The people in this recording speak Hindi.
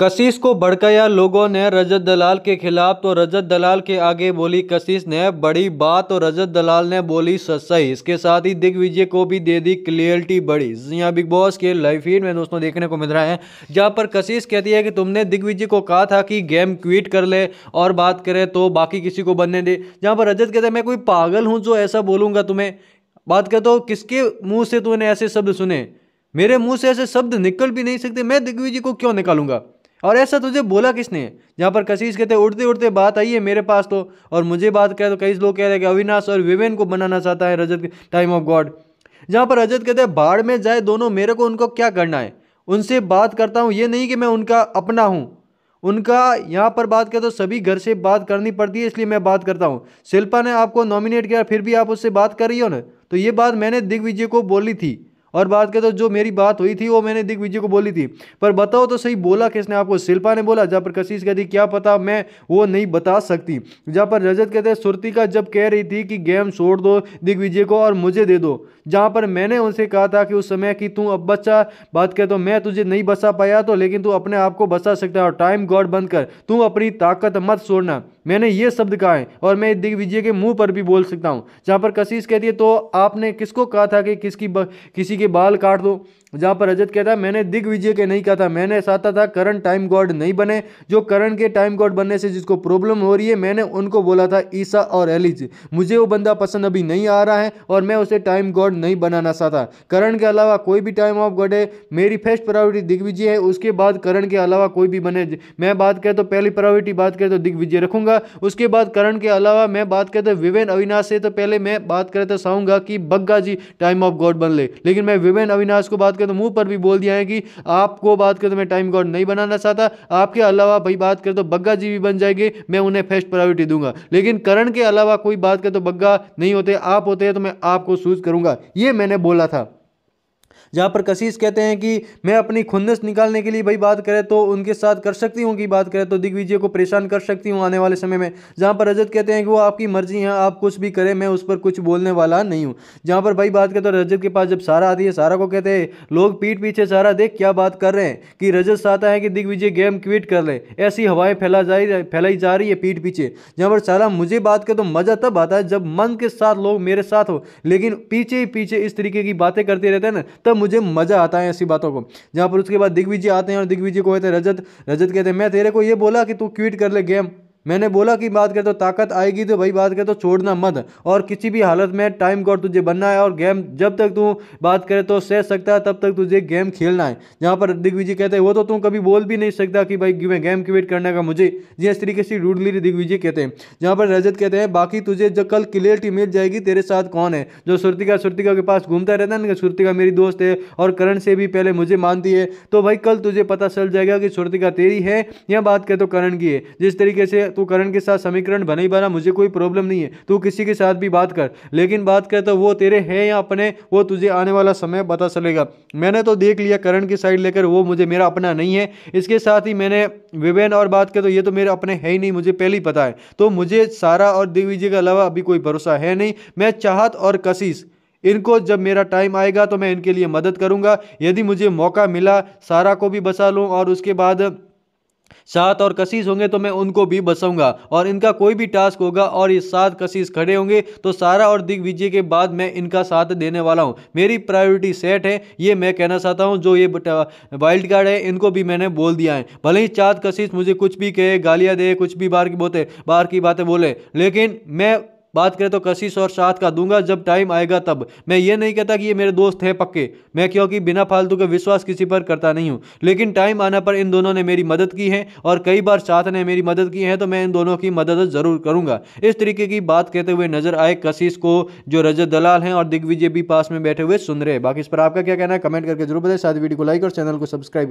कशिश को भड़काया लोगों ने रजत दलाल के खिलाफ तो रजत दलाल के आगे बोली कशिश ने बड़ी बात और तो रजत दलाल ने बोली सच्चाई इसके साथ ही दिग्विजय को भी दे दी क्लियरिटी बड़ी यहाँ बिग बॉस के लाइव फीड में दोस्तों देखने को मिल रहा है जहाँ पर कशिश कहती है कि तुमने दिग्विजय को कहा था कि गेम क्विट कर ले और बात करे तो बाकी किसी को बनने दे जहाँ पर रजत कहते हैं मैं कोई पागल हूँ जो ऐसा बोलूँगा तुम्हें बात कर तो किसके मुँह से तुमने ऐसे शब्द सुने मेरे मुँह से ऐसे शब्द निकल भी नहीं सकते मैं दिग्विजय को क्यों निकालूंगा और ऐसा तुझे बोला किसने जहाँ पर कशीश कहते उड़ते उड़ते बात आई है मेरे पास तो और मुझे बात कहे तो कई लोग कह रहे हैं कि अविनाश और विवेन को बनाना चाहता है रजत टाइम ऑफ गॉड जहाँ पर रजत कहते हैं बाढ़ में जाए दोनों मेरे को उनको क्या करना है उनसे बात करता हूँ ये नहीं कि मैं उनका अपना हूँ उनका यहाँ पर बात करें तो सभी घर से बात करनी पड़ती है इसलिए मैं बात करता हूँ शिल्पा ने आपको नॉमिनेट किया फिर भी आप उससे बात कर रही हो ना तो ये बात मैंने दिग्विजय को बोली थी और बात करें तो जो मेरी बात हुई थी वो मैंने दिग्विजय को बोली थी पर बताओ तो सही बोला किसने आपको शिल्पा ने बोला जहाँ पर कशिश कहती क्या पता मैं वो नहीं बता सकती जहाँ पर रजत कहते सुरती का जब कह रही थी कि गेम छोड़ दो दिग्विजय को और मुझे दे दो जहाँ पर मैंने उनसे कहा था कि उस समय कि तू अब बच्चा बात करें तो मैं तुझे नहीं बचा पाया तो लेकिन तू अपने आप को बचा सकता है और टाइम गॉड बंद कर तू अपनी ताकत मत छोड़ना मैंने ये शब्द कहा है और मैं दिग्विजय के मुंह पर भी बोल सकता हूँ जहाँ पर कशिश कहती है तो आपने किसको कहा था कि किसकी किसी के बाल काट दो जहाँ पर रजत कहता है मैंने दिग्विजय के नहीं कहा था मैंने चाहता था करण टाइम गॉड नहीं बने जो करण के टाइम गॉड बनने से जिसको प्रॉब्लम हो रही है मैंने उनको बोला था ईसा और एलिज मुझे वो बंदा पसंद अभी नहीं आ रहा है और मैं उसे टाइम गॉड नहीं बनाना चाहता करण के अलावा कोई भी टाइम ऑफ गॉड है मेरी फर्स्ट प्रायोरिटी दिग्विजय है उसके बाद करण के अलावा कोई भी बने मैं बात करें तो पहली प्रायोरिटी बात करें तो दिग्विजय रखूंगा उसके बाद करण के अलावा मैं बात करें तो विवेन अविनाश से तो पहले मैं बात करें तो चाहूँगा कि Bagga ji time of god बन ले लेकिन मैं विवेन अविनाश को बात करें तो मुंह पर भी बोल दिया है कि आपको बात करें तो मैं टाइम गॉड नहीं बनाना चाहता आपके अलावा भाई बात करें तो बग्गा जी भी बन जाएंगे मैं उन्हें फर्स्ट प्रायोरिटी दूंगा लेकिन करण के अलावा कोई बात करें तो बग्गा नहीं होते आप होते हैं तो मैं आपको सूज करूंगा ये मैंने बोला था जहाँ पर कशीस कहते हैं कि मैं अपनी खुंदस निकालने के लिए भाई बात करें तो उनके साथ कर सकती हूँ की बात करें तो दिग्विजय को परेशान कर सकती हूँ आने वाले समय में जहाँ पर रजत कहते हैं कि वो आपकी मर्जी है आप कुछ भी करें मैं उस पर कुछ बोलने वाला नहीं हूँ जहाँ पर भाई बात करें तो रजत के पास जब सारा आती है सारा को कहते हैं लोग पीठ पीछे सारा देख क्या बात कर रहे हैं कि रजत चाहता है कि दिग्विजय गेम क्विट कर ले ऐसी हवाएं फैला जा फैलाई जा रही है पीठ पीछे जहाँ पर सारा मुझे बात कर तो मज़ा तब आता है जब मन के साथ लोग मेरे साथ हो लेकिन पीछे ही पीछे इस तरीके की बातें करते रहते हैं ना तब मुझे मज़ा आता है ऐसी बातों को जहाँ पर उसके बाद दिग्विजय आते हैं और दिग्विजय को कहते हैं रजत रजत कहते हैं मैं तेरे को ये बोला कि तू क्विट कर ले गेम मैंने बोला कि बात कर तो ताकत आएगी तो भाई बात कर तो छोड़ना मत और किसी भी हालत में टाइम कॉड तुझे बनना है और गेम जब तक तू बात करे तो सह सकता है तब तक तुझे गेम खेलना है जहाँ पर दिग्विजय कहते हैं वो तो तू कभी बोल भी नहीं सकता कि भाई मैं गेम क्रिएट करने का मुझे जी इस तरीके से रूडली दिग्विजय कहते हैं जहाँ पर रजत कहते हैं बाकी तुझे जब कल क्लियरिटी मिल जाएगी तेरे साथ कौन है जो सुरतिका सुरतिका के पास घूमता रहता है ना सुरतिका मेरी दोस्त है और करण से भी पहले मुझे मानती है तो भाई कल तुझे पता चल जाएगा कि सुरतिका तेरी है या बात करें तो करण की है जिस तरीके से तो करण के साथ समीकरण बने ही बना मुझे कोई प्रॉब्लम नहीं है तू किसी के साथ भी बात कर लेकिन बात कर तो वो तेरे हैं या अपने वो तुझे आने वाला समय बता चलेगा मैंने तो देख लिया करण की साइड लेकर वो मुझे मेरा अपना नहीं है इसके साथ ही मैंने विवेन और बात कर तो ये तो मेरे अपने है ही नहीं मुझे पहले ही पता है तो मुझे सारा और दिग्विजय के अलावा अभी कोई भरोसा है नहीं मैं चाहत और कशिश इनको जब मेरा टाइम आएगा तो मैं इनके लिए मदद करूंगा यदि मुझे मौका मिला सारा को भी बसा लूं और उसके बाद साथ और कशिश होंगे तो मैं उनको भी बसाऊंगा और इनका कोई भी टास्क होगा और ये सात कशिश खड़े होंगे तो सारा और दिग्विजय के बाद मैं इनका साथ देने वाला हूँ मेरी प्रायोरिटी सेट है ये मैं कहना चाहता हूँ जो ये वाइल्ड कार्ड है इनको भी मैंने बोल दिया है भले ही चाँद कशिश मुझे कुछ भी कहे गालियाँ दे कुछ भी बाहर की बोते बाहर की बातें बोले लेकिन मैं बात करें तो कशिश और साथ का दूंगा जब टाइम आएगा तब मैं ये नहीं कहता कि ये मेरे दोस्त हैं पक्के मैं क्योंकि बिना फालतू के विश्वास किसी पर करता नहीं हूँ लेकिन टाइम आना पर इन दोनों ने मेरी मदद की है और कई बार साथ ने मेरी मदद की है तो मैं इन दोनों की मदद जरूर करूँगा इस तरीके की बात कहते हुए नजर आए कशिश को जो रजत दलाल हैं और दिग्विजय भी पास में बैठे हुए सुन रहे बाकी इस पर आपका क्या कहना है कमेंट करके जरूर बताएं साथ वीडियो को लाइक और चैनल को सब्सक्राइब